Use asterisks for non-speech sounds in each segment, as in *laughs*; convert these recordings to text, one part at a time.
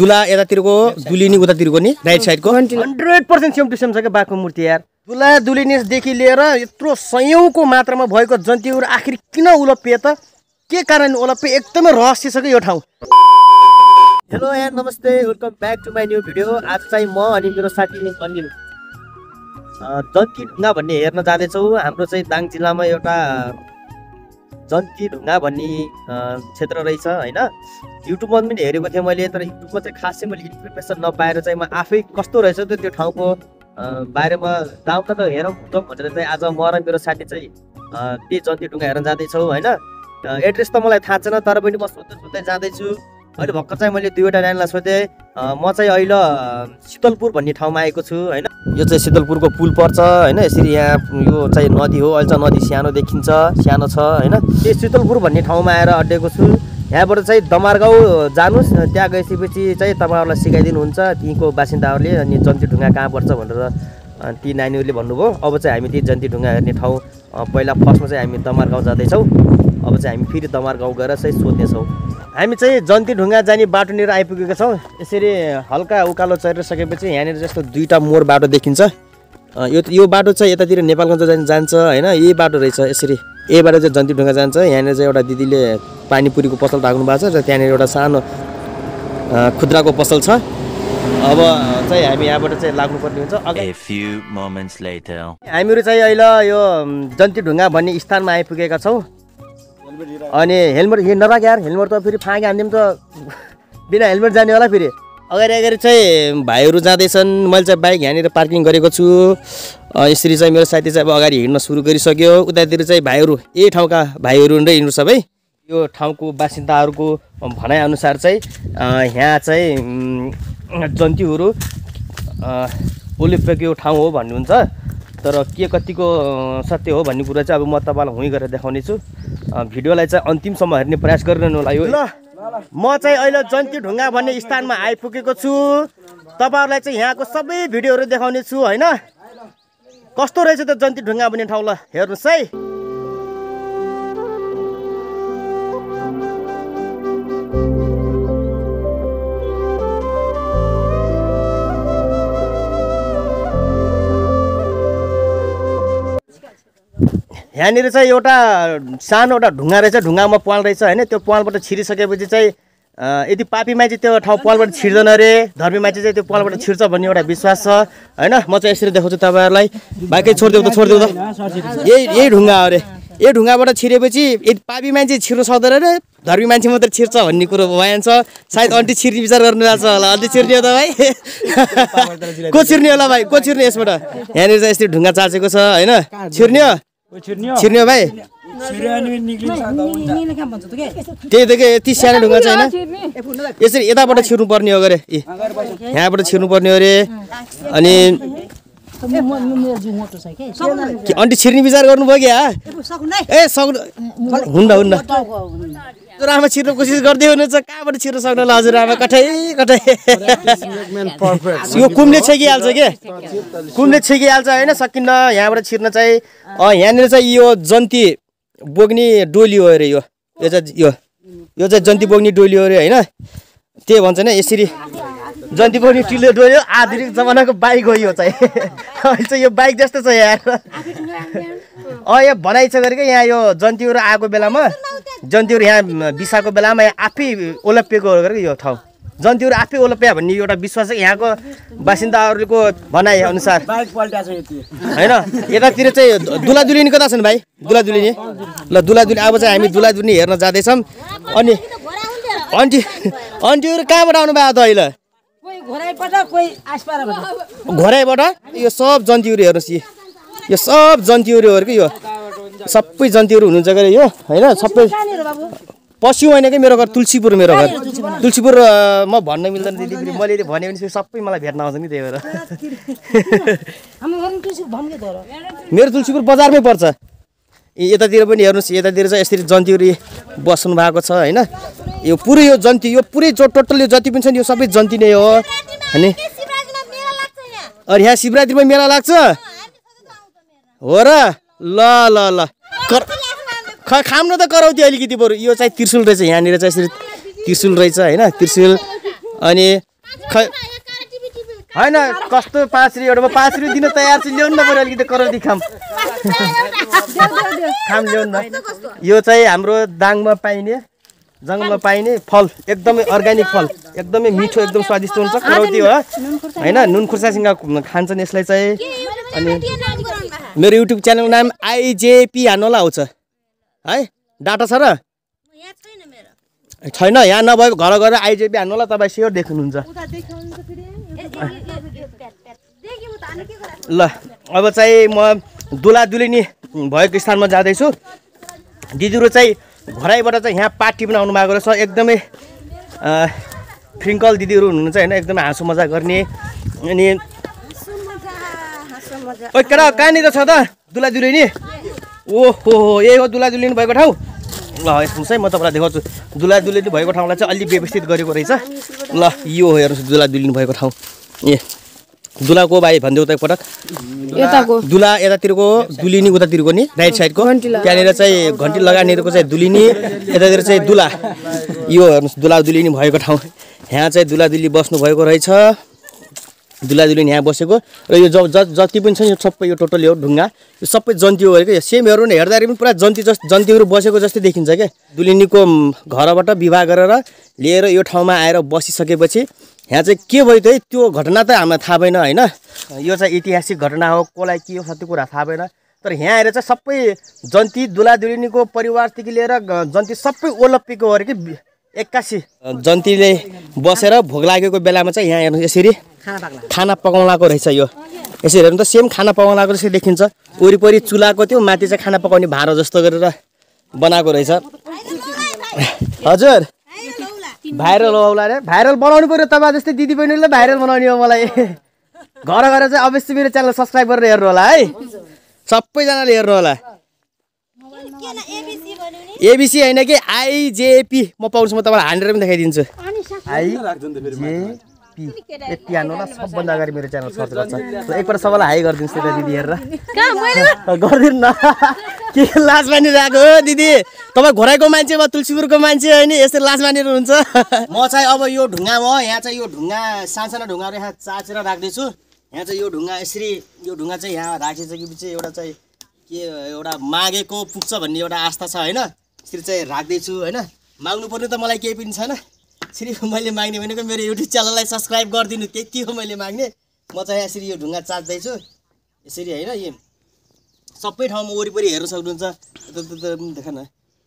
दुला यतातिरको दुलिनी उतातिरको नि राइट साइडको hundred percent same to same छ क्या बाघको मूर्ति यार दुला दुलिनेसदेखि लिएर यत्रो सयौँको मात्रामा भएको जन्तीहरू आखिर किन उलप्पिए त के कारण उलप्पे एकदमै रहस्य छ कि यो ठाउँ हेलो यार नमस्ते welcome back to my new video आज चाहिँ म अनि मेरो साथी अनिल जन्की ढुङ्गा भन्ने हेर्न जाँदैछौँ हाम्रो चाहिँ दाङ जिल्लामा एउटा जन्ती ढुङ्गा भन्ने क्षेत्र रहेछ होइन युट्युबमा पनि हेरेको थिएँ मैले तर युट्युबमा चाहिँ खासै चाहिँ मैले इन्फर्मेसन नपाएर चाहिँ म आफै कस्तो रहेछ त्यो त्यो ठाउँको बारेमा जाउँ त हेरौँ त भनेर चाहिँ आज म र मेरो साथी चाहिँ त्यही जन्ती ढुङ्गा हेर्न जाँदैछौँ होइन एड्रेस त मलाई थाहा छैन तर पनि म सोध्दै सोध्दै जाँदैछु अहिले भर्खर चाहिँ मैले दुईवटा नानीलाई सोधेँ म चाहिँ अहिले शीतलपुर भन्ने ठाउँमा आएको छु होइन यो चाहिँ शीतलपुरको पुल पर्छ होइन यसरी यहाँ यो चाहिँ नदी हो अहिले चाहिँ नदी सानो देखिन्छ सानो छ होइन यो शीतलपुर भन्ने ठाउँमा आएर अड्डेको छु यहाँबाट चाहिँ दमारगाउँ जानुहोस् त्यहाँ गएपछि चाहिँ तपाईँहरूलाई सिकाइदिनुहुन्छ त्यहीँको बासिन्दाहरूले अनि जन्ती ढुङ्गा कहाँ पर्छ भनेर ती नानीहरूले भन्नुभयो अब चाहिँ हामी ती जन्ती ढुङ्गा हेर्ने ठाउँ पहिला फर्स्टमा चाहिँ हामी दमार गाउँ जाँदैछौँ अब चाहिँ हामी फेरि दमार गएर चाहिँ सोध्नेछौँ हामी चाहिँ जन्ती ढुङ्गा जाने बाटोनिर आइपुगेका छौँ यसरी हल्का उकालो चरिसकेपछि यहाँनिर जस्तो दुईवटा मोर बाटो देखिन्छ यो यो बाटो चाहिँ यतातिर नेपालगञ्ज जाने जान्छ होइन यही बाटो रहेछ यसरी यही बाटो चाहिँ जन्ती ढुङ्गा जान्छ यहाँनिर चाहिँ एउटा दिदीले पानीपुरीको पसल राख्नु भएको छ र त्यहाँनिर एउटा सानो खुद्राको पसल छ अब चाहिँ हामी यहाँबाट चाहिँ लाग्नुपर्ने हुन्छ हामीहरू चाहिँ अहिले यो जन्ती ढुङ्गा भन्ने स्थानमा आइपुगेका छौँ अनि हेलमेट नराख यार हेलमेट त फेरि फाँक्यो हानिदिउँ त बिना हेलमेट जाने होला फेरि अगाडि अगाडि चाहिँ भाइहरू जाँदैछन् मैले चाहिँ बाइक यहाँनिर पार्किङ गरेको छु यसरी चाहिँ मेरो साथी चाहिँ अब अगाडि हिँड्न सुरु गरिसक्यो उतातिर चाहिँ भाइहरू यही ठाउँका भाइहरू नै हिँड्नु सबै यो ठाउँको बासिन्दाहरूको भनाइअनुसार चाहिँ यहाँ चाहिँ जन्तुहरू ओलिपेको ठाउँ हो भन्नुहुन्छ तर के कतिको सत्य हो भन्ने कुरा चाहिँ अब म तपाईँलाई हुँ गरेर देखाउनेछु भिडियोलाई चाहिँ अन्तिमसम्म हेर्ने प्रयास गरिरहनु होला यो ल म चाहिँ अहिले जन्ती ढुङ्गा भन्ने स्थानमा आइपुगेको छु तपाईँहरूलाई चाहिँ यहाँको सबै भिडियोहरू देखाउने छु होइन कस्तो रहेछ त जन्ती ढुङ्गा भन्ने ठाउँ ल हेर्नुहोस् है यहाँनिर चाहिँ एउटा सानो एउटा ढुङ्गा रहेछ ढुङ्गामा पाल रहेछ होइन त्यो पालबाट छिरिसकेपछि चाहिँ यदि पापी मान्छे त्यो ठाउँ पालबाट छिर्दैन अरे धर्मी मान्छे चाहिँ त्यो पालबाट छिर्छ भन्ने एउटा विश्वास छ होइन म चाहिँ यसरी देखाउँछु तपाईँहरूलाई बाँकी छोडिदेऊ त छोडिदेऊ त यही यही ढुङ्गा अरे यही ढुङ्गाबाट छिरेपछि यदि पापी मान्छे छिर्नु सक्दैन अरे धर्मी मान्छे मात्रै छिर्छ भन्ने कुरो भइहाल्छ सायद अन्टी छिर्ने विचार गर्नु रहेछ होला अन्टी छिर्ने हो त भाइ *laughs* को छिर्ने होला भाइ को छिर्ने यसबाट यहाँनिर चाहिँ यस्तो ढुङ्गा चाचेको छ होइन छिर्ने हो छिर्ने भाइ त्यही त के यति सानो ढुङ्गा छैन यसरी यताबाट छिर्नु पर्ने हो अरे यहाँबाट छिर्नु पर्ने हो अरे अनि अन्टी छिर्ने विचार गर्नुभयो क्या ए सक्नु हुन्न हुन्न आमा छिर्नु कोसिस गर्दै हुनुहुन्छ कहाँबाट छिर्न सक्नु होला हजुरआमा कठै कठै यो कुमले छेकिहाल्छ के कुमले छेकिहाल्छ होइन सकिन्न यहाँबाट छिर्न चाहिँ यहाँनिर चाहिँ यो जन्ती बोग्ने डोली हो अरे यो यो चाहिँ यो यो चाहिँ जन्ती बोग्ने डोली हो अरे होइन त्यही भन्छ नि यसरी जन्ती पनि टिलो डोयो आधुनिक जमानाको बाइक हो यो चाहिँ *laughs* अहिले चाहिँ यो बाइक जस्तो छ यहाँ अँ यहाँ भनाइ छ गरेको यहाँ यो जन्तीहरू आएको बेलामा जन्तीहरू यहाँ बिसाएको बेलामा यहाँ आफै ओलपिएको गरेको यो ठाउँ जन्तीहरू आफै ओलपिया भन्ने एउटा विश्वास यहाँको बासिन्दाहरूको भनाइ अनुसार होइन यतातिर चाहिँ दुलादुलिनी कता छन् भाइ दुलादुलिनी ल दुलादुली अब चाहिँ हामी दुलादुलिनी हेर्न जाँदैछौँ अनि अन्टी अन्टीहरू कहाँबाट आउनुभयो त अहिले घोराइबाट यो सब हेर्नुहोस् यी यो सब हो कि यो सबै जन्तुहरू हुनुहुन्छ कि यो होइन सबै पशु होइन कि मेरो घर तुलसीपुर मेरो घर तुलसीपुर म भन्न मिल्दैन दिदी मैले भने पनि सबै मलाई भेट्न आउँछ नि त्यही भएर मेरो तुलसीपुर बजारमै पर्छ यतातिर पनि हेर्नुहोस् यतातिर चाहिँ यसरी जन्तीहरू बस्नु भएको छ होइन यो पुरै यो जन्ती यो पुरै जो टोटल यो जति पनि छन् यो सबै जन्ती नै हो होइन अरे यहाँ शिवरात्रिमा मेला लाग्छ हो र ल ल ल कर खाम्न त कराउँथ्यो अलिकति बरु यो चाहिँ त्रिशुल रहेछ यहाँनिर चाहिँ यसरी त्रिशुल रहेछ होइन त्रिशुल अनि ख होइन कस्तो पाँच रुपियाँ एउटा पाँच रुपियाँ दिन तयार छ ल्याउनु न पऱ्यो अलिकति कराउँथ्यो खाम यो चाहिँ हाम्रो दाङमा पाइने जङ्गलमा पाइने फल एकदमै अर्ग्यानिक फल एकदमै मिठो एकदम स्वादिष्ट हुन्छ खरौती हो होइन नुन खुर्सासँग खान्छन् यसलाई चाहिँ अनि मेरो युट्युब च्यानलको नाम आइजेपी हानोला आउँछ है डाटा छ र छैन यहाँ नभए घर गएर आइजेपी हान्नु होला तपाईँ स्योर देख्नुहुन्छ ल अब चाहिँ म दुला दुलिनी भएको स्थानमा जाँदैछु दिदीहरू चाहिँ घराइबाट चाहिँ यहाँ पार्टी पनि आउनु भएको रहेछ एकदमै फ्रिङ्कल दिदीहरू हुनुहुन्छ होइन एकदमै हाँसो मजा गर्ने अनि ओ केटा कहाँनिर छ त दुला दुलिनी ओहो हो यही हो दुला दुलिनी भएको ठाउँ ल हेर्नुहोस् है म तपाईँलाई देखाउँछु दुला दुलिनी भएको ठाउँलाई चाहिँ अलि व्यवस्थित गरेको रहेछ ल यो हो हेर्नुहोस् दुला दुलिनी भएको ठाउँ ए दुलाको भाइ भनिदिउ पटक एकपटक दुला यतातिरको दुलिनी उतातिरको नि राइट साइडको त्यहाँनिर चाहिँ घन्टी लगानेको चाहिँ दुलिनी यतातिर चाहिँ दुला यो हेर्नुहोस् दुला दुलिनी भएको ठाउँ यहाँ चाहिँ दुला दुली बस्नुभएको रहेछ दुला यहाँ बसेको र यो ज जति पनि छ यो सबै यो टोटल यो ढुङ्गा यो सबै जन्ती हो यो सेमहरू नै हेर्दाखेरि पनि पुरा जन्ती जस्तो जन्तीहरू बसेको जस्तै देखिन्छ क्या दुलिनीको घरबाट विवाह गरेर लिएर यो ठाउँमा आएर बसिसकेपछि यहाँ चाहिँ के भयो त त्यो घटना त हामीलाई थाहा भएन होइन यो चाहिँ ऐतिहासिक घटना हो कसलाई के हो सत्य कुरा थाहा भएन तर यहाँ आएर चाहिँ सबै जन्ती दुलादुलिनीको परिवारदेखि लिएर जन्ती सबै हो अरे कि एक्कासी जन्तीले बसेर भोक लागेको बेलामा चाहिँ यहाँ हेर्नु यसरी खाना पकाउलाको रहेछ यो यसरी हेर्नु त सेम खाना पकाउलाको जस्तै देखिन्छ वरिपरि चुलाको त्यो माथि चाहिँ खाना पकाउने भाँडो जस्तो गरेर बनाएको रहेछ हजुर भाइरल होला अरे भाइरल बनाउनु पऱ्यो तपाईँ जस्तै दिदी बहिनीले भाइरल बनाउने हो मलाई घर घर चाहिँ अवश्य मेरो च्यानल सब्सक्राइब गरेर हेर्नु होला है सबैजनाले हेर्नु होला एबिसी होइन कि आइजेपी म पाउँछु म तपाईँलाई हान्ड्रेड पनि देखाइदिन्छु आइपिआनोमा सबभन्दा अगाडि मेरो च्यानल सर्च गर्छ एकपल्ट सबैलाई हाई गरिदिनुहोस् त्यता दिदी हेरेर *laughs* गरिदिनु न *laughs* के लाज मानिरहेको हो दिदी तपाईँ घोराइको मान्छे वा तुलसीपुरको मान्छे होइन यस्तै लाज मानेर हुन्छ म चाहिँ अब यो ढुङ्गा हो यहाँ चाहिँ यो ढुङ्गा सानसानो ढुङ्गाहरू यहाँ चाचेर राख्दैछु यहाँ चाहिँ यो ढुङ्गा यसरी यो ढुङ्गा चाहिँ यहाँ राखिसकेपछि एउटा चाहिँ के एउटा मागेको पुग्छ भन्ने एउटा आस्था छ होइन यसरी चाहिँ राख्दैछु होइन पर्ने त मलाई केही पनि छैन सिर्फ मैले माग्ने भनेको मेरो युट्युब च्यानललाई सब्सक्राइब गरिदिनु त्यति हो मैले माग्ने म चाहिँ यसरी यो ढुङ्गा चाच्दैछु यसरी होइन यो सबै ठाउँमा वरिपरि हेर्न सक्नुहुन्छ देख न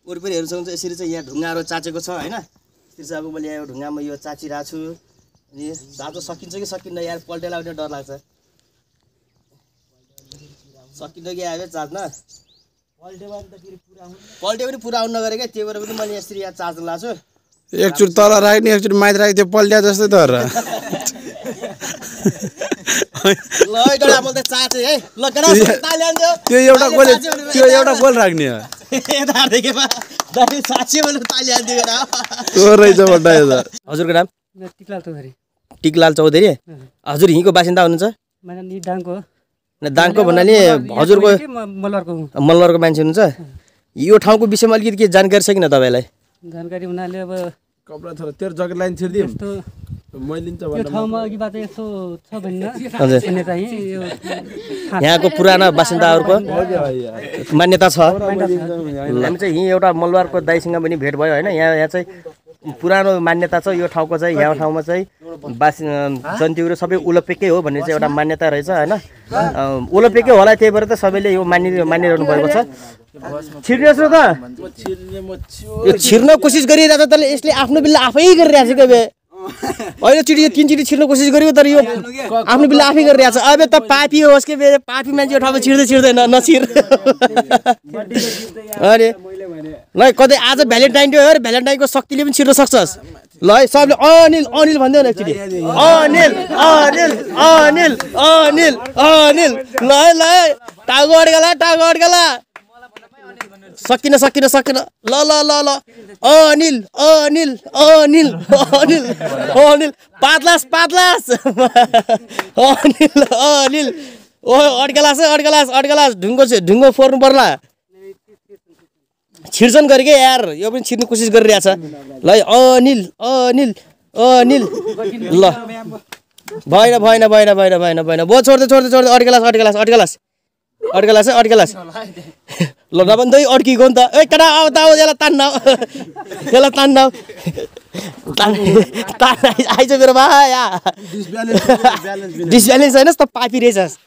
वरिपरि हेर्न सक्नुहुन्छ यसरी चाहिँ यहाँ ढुङ्गाहरू चाचेको छ होइन यसरी चाहिँ अब मैले यहाँ ढुङ्गामा यो चाचिरहेको छु अनि दाजु सकिन्छ कि सकिन्न यहाँ पल्टेला डर लाग्छ सकिन्छ कि आयो चाच्न पल्टे पनि पुरा आउनु नगरेको त्यही भएर पनि मैले यसरी यहाँ चार्ज लगाएको छु एकचोटि तल राख्ने एकचोटि माथि राखेको त्यो पल्ट्या जस्तै त त्यो एउटा गोल त्यो एउटा गोल राख्ने *laughs* हजुरको नाम टिकलाल चौधरी टिकलाल चौधरी हजुर यहीँको बासिन्दा हुनुहुन्छ दाङको भन्नाले हजुरको मल्लरको मान्छे हुनुहुन्छ यो ठाउँको विषयमा अलिकति के जानकारी छ किन तपाईँलाई जानकारी हुनाले अब कपडा लाइन यहाँको पुराना बासिन्दाहरूको मान्यता छ हामी चाहिँ यहीँ एउटा मलबारको दाइसँग पनि भेट भयो होइन यहाँ यहाँ चाहिँ पुरानो मान्यता छ यो ठाउँको चाहिँ यहाँ ठाउँमा चाहिँ बास जन्तुहरू सबै ओलम्पिकै हो भन्ने चाहिँ एउटा मान्यता रहेछ होइन ओलम्पिकै होला त्यही भएर त सबैले यो मानि मानिरहनु भएको छ छिर्नेछ त छिर्न कोसिस गरिरहेको छ तर यसले आफ्नो बिल्ला आफै गरिरहेको छ क्या अहिले चिठी तिन चिठी छिर्नु कोसिस गरेको तर यो आफ्नो बिल्ला आफै गरिरहेको छ अब त पापी होस् कि मेरो पापी मान्छे ठाउँमा छिर्दै छिर्दैन नछिर अरे ल कतै आज भ्यालेन्टाइन डे हो अरे भ्यालेन्टाइनको शक्तिले पनि छिर्न सक्छस् ल है सबले अनिल अनिल भन्दै न एकचोटि अनिल अनिल अनिल अनिल अनिल ल है ल टागो अड्कला टागो अड्कला सकिन सकिन सकिन ल ल ल ल अनिल अनिल अनिल अनिल अनिल पातलास पातलास अनिल अनिल ओ अड्कलास अड्कलास अड्कलास ढुङ्गो ढुङ्गो फोर्नु पर्ला छिर्छन् गरे क्या यार यो पनि छिर्नु कोसिस गरिरहेछ ल अनिल अनिल अनिल ल भएन भएन भएन भएन भएन भएन बो छोड्दै छोड्दै छोड्दै अड्कलास अड्कलास अड्कलास अड्का लाग्छ अड्का लाग्छ ल नभए दुई अड्किएको नि त ए केटा आऊ त आऊ यसलाई तान्न यसलाई तान्न आइज मेरो भाइ डिसब्यालेन्स होइन त पापी रहेछस्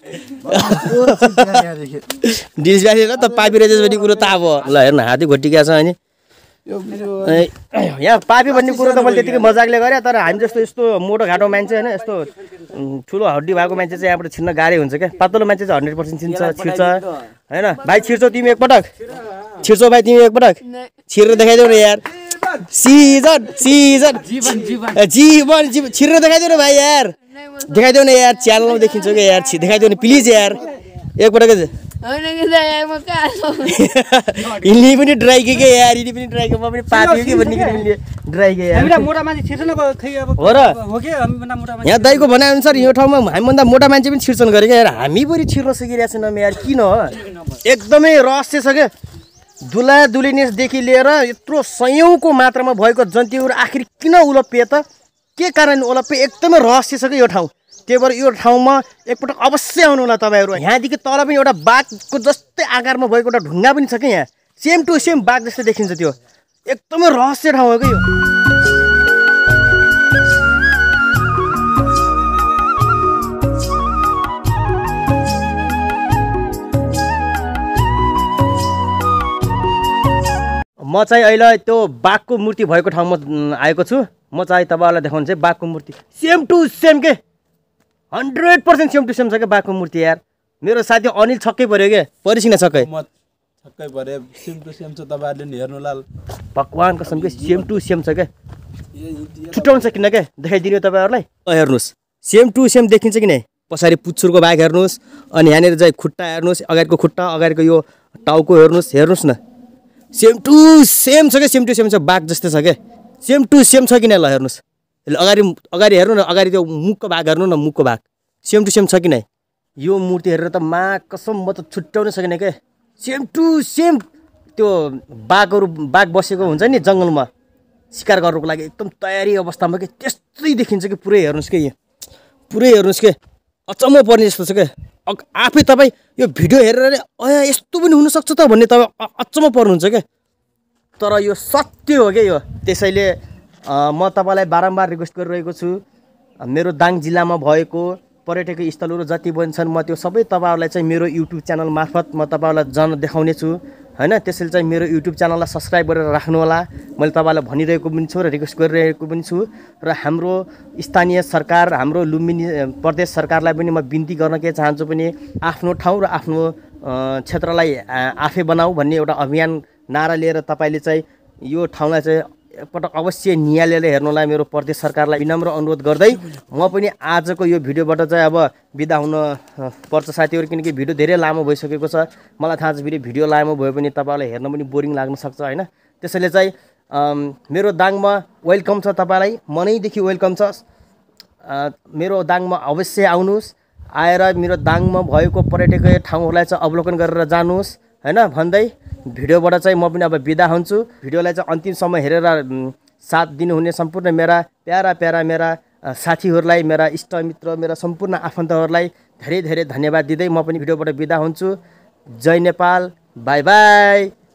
डिसब्यालेन्स त पापी रहेछस् भन्ने कुरो त अब ल हेर्न हात घोटिका छ अनि *coughs* यहाँ पापी भन्ने कुरो त मैले त्यतिकै मजाकले गरेँ तर हामी जस्तो यस्तो मोटो घाटो मान्छे होइन यस्तो ठुलो हड्डी भएको मान्छे चाहिँ यहाँबाट छिन्न गाह्रै हुन्छ क्या पातलो मान्छे चाहिँ हन्ड्रेड पर्सेन्ट छिन्छ छिर्छ होइन भाइ छिर्छौ तिमी एकपटक छिर्छौ भाइ तिमी एकपटक छिरेर देखाइदेऊ न यार सिजन सिजन जीवन जीवन छिरेर देखाइदेऊ न भाइ यार देखाइदेऊ न यार च्यानलमा देखिन्छौ क्या यार देखाइदेऊ न प्लिज यार एकपटक *laughs* के पनि ड्राई के यार हिँड्ने पनि ड्राई के म पनि पात्यो कि भन्ने ड्राई के हो र यहाँ दाइको भनाइअनुसार यो ठाउँमा हामीभन्दा मोटा मान्छे पनि छिर्छन् गरे क्या यार हामी पनि छिर्न सकिरहेको छैनौँ यार किन हो एकदमै रहस्य छ क्या दुला दुलिनेसदेखि लिएर यत्रो सयौँको मात्रामा भएको जन्तुहरू आखिर किन उलप्पिए त के कारण उलप्पिए एकदमै रहस्य छ क्या यो ठाउँ त्यही भएर यो ठाउँमा एकपटक अवश्य आउनु होला तपाईँहरू यहाँदेखि तल पनि एउटा बाघको जस्तै आकारमा भएको एउटा ढुङ्गा पनि छ कि यहाँ सेम टु सेम बाघ जस्तै देखिन्छ त्यो एकदमै रहस्य ठाउँ हो कि यो म चाहिँ अहिले त्यो बाघको मूर्ति भएको ठाउँमा आएको छु म चाहिँ तपाईँहरूलाई देखाउनु चाहिँ बाघको मूर्ति सेम टु सेम के hundred percent same to same छ क्या बाघको मूर्ति यार मेरो साथी अनिल छक्कै पऱ्यो क्या परिसिन छक्कै म छक्कै पऱ्यो सेम टु सेम छ तपाईँहरूले नि हेर्नु लाल भगवान् कसम के सेम टु सेम छ क्या छुट्याउनु छ किन क्या देखाइदिनु तपाईँहरूलाई हेर्नुहोस् सेम टु सेम देखिन्छ कि किन पछाडि पुच्छुरको बाघ हेर्नुहोस् अनि यहाँनिर चाहिँ खुट्टा हेर्नुहोस् अगाडिको खुट्टा अगाडिको यो टाउको हेर्नुहोस् हेर्नुहोस् न सेम टु सेम छ क्या सेम टु सेम छ बाघ जस्तै छ क्या सेम टु सेम छ किन ल हेर्नुहोस् अगाडि अगाडि हेर्नु न अगाडि त्यो मुखको भाग हेर्नु न मुखको भाग सेम टु सेम छ कि नै यो मूर्ति हेरेर त मा कसम म त छुट्याउनै सकिनँ के सेम टु सेम त्यो बाघहरू बाघ बसेको हुन्छ नि जङ्गलमा सिकार गर्नुको लागि एकदम तयारी अवस्थामा कि त्यस्तै देखिन्छ कि पुरै हेर्नुहोस् के पुरै हेर्नुहोस् के अचम्म पर्ने जस्तो छ क्या आफै तपाईँ यो भिडियो हेरेर नै अया यस्तो पनि हुनसक्छ त भन्ने तपाईँ अचम्म पर्नुहुन्छ क्या तर यो सत्य हो क्या यो त्यसैले म तपाईँलाई बारम्बार रिक्वेस्ट गरिरहेको छु मेरो दाङ जिल्लामा भएको पर्यटकीय स्थलहरू जति पनि छन् म त्यो सबै तपाईँहरूलाई चाहिँ मेरो युट्युब च्यानल मार्फत म तपाईँहरूलाई जन देखाउने छु होइन त्यसैले चाहिँ मेरो युट्युब च्यानललाई सब्सक्राइब गरेर राख्नुहोला मैले तपाईँलाई भनिरहेको पनि छु र रिक्वेस्ट गरिरहेको पनि छु र हाम्रो स्थानीय सरकार हाम्रो लुम्बिनी प्रदेश सरकारलाई पनि म बिन्ती गर्न के चाहन्छु पनि आफ्नो ठाउँ र आफ्नो क्षेत्रलाई आफै बनाऊ भन्ने एउटा अभियान नारा लिएर तपाईँले चाहिँ यो ठाउँलाई चाहिँ पटक अवश्य निहालेर हेर्नुलाई मेरो प्रदेश सरकारलाई विनम्र अनुरोध गर्दै म पनि आजको यो भिडियोबाट चाहिँ अब बिदा हुन पर्छ साथीहरू किनकि भिडियो धेरै लामो भइसकेको छ मलाई थाहा छ फेरि भिडियो लामो भयो भने तपाईँलाई हेर्न पनि बोरिङ लाग्न सक्छ होइन त्यसैले चाहिँ मेरो दाङमा वेलकम छ तपाईँलाई मनैदेखि वेलकम छ मेरो दाङमा अवश्य आउनुहोस् आएर मेरो दाङमा भएको पर्यटकीय ठाउँहरूलाई चाहिँ अवलोकन गरेर जानुहोस् होइन भन्दै भिडियोबाट चाहिँ म पनि अब बिदा हुन्छु भिडियोलाई चाहिँ अन्तिमसम्म हेरेर साथ दिनुहुने सम्पूर्ण मेरा प्यारा प्यारा मेरा साथीहरूलाई मेरा इष्टमित्र मेरा सम्पूर्ण आफन्तहरूलाई धेरै धेरै धन्यवाद दिँदै म पनि भिडियोबाट बिदा हुन्छु जय नेपाल बाई बाई